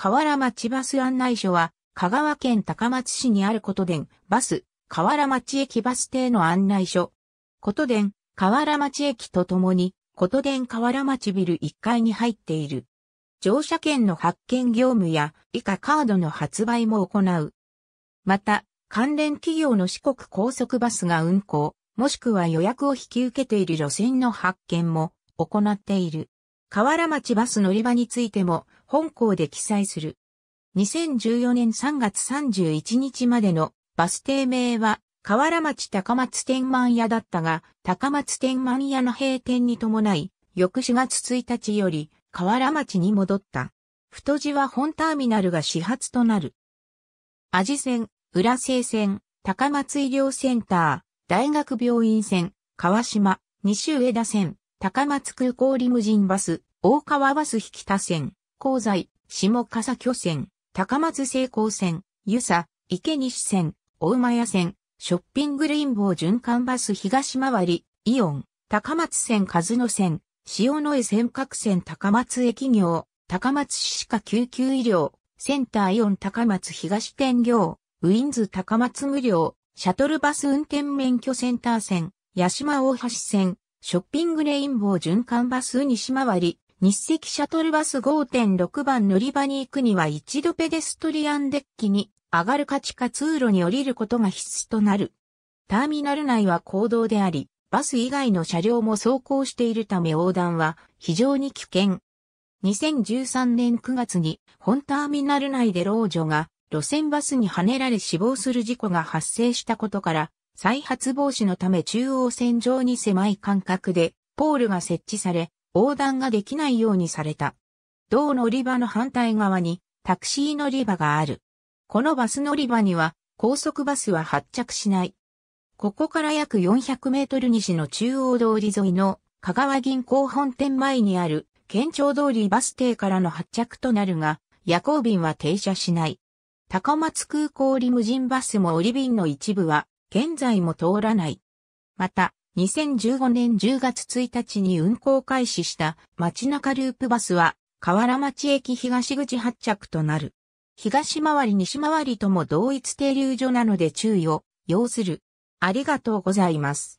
河原町バス案内所は、香川県高松市にあることでん、バス、河原町駅バス停の案内所。ことでん、河原町駅とともに、ことでん河原町ビル1階に入っている。乗車券の発券業務や以下カードの発売も行う。また、関連企業の四国高速バスが運行、もしくは予約を引き受けている路線の発見も行っている。河原町バス乗り場についても、本校で記載する。2014年3月31日までのバス停名は河原町高松天満屋だったが、高松天満屋の閉店に伴い、翌4月1日より河原町に戻った。太字は本ターミナルが始発となる。アジ線、浦西線、高松医療センター、大学病院線、川島、西上田線、高松空港リムジンバス、大川バス引田線、高材、下笠巨泉、高松成功線、湯佐、池西線、大馬屋線、ショッピングレインボー循環バス東回り、イオン、高松線和野線、塩野江尖閣線高松駅業、高松市歯科救急医療、センターイオン高松東店業、ウィンズ高松無料、シャトルバス運転免許センター線、八島大橋線、ショッピングレインボー循環バス西回り、日赤シャトルバス5.6番乗り場に行くには一度ペデストリアンデッキに上がる価値か通路に降りることが必須となる。ターミナル内は公道であり、バス以外の車両も走行しているため横断は非常に危険。2013年9月に本ターミナル内で老女が路線バスにはねられ死亡する事故が発生したことから、再発防止のため中央線上に狭い間隔でポールが設置され、横断ができないようにされた。道乗り場の反対側にタクシー乗り場がある。このバス乗り場には高速バスは発着しない。ここから約400メートル西の中央通り沿いの香川銀行本店前にある県庁通りバス停からの発着となるが、夜行便は停車しない。高松空港リムジンバスも降り便の一部は現在も通らない。また、2015年10月1日に運行開始した街中ループバスは河原町駅東口発着となる。東回り西回りとも同一停留所なので注意を要する。ありがとうございます。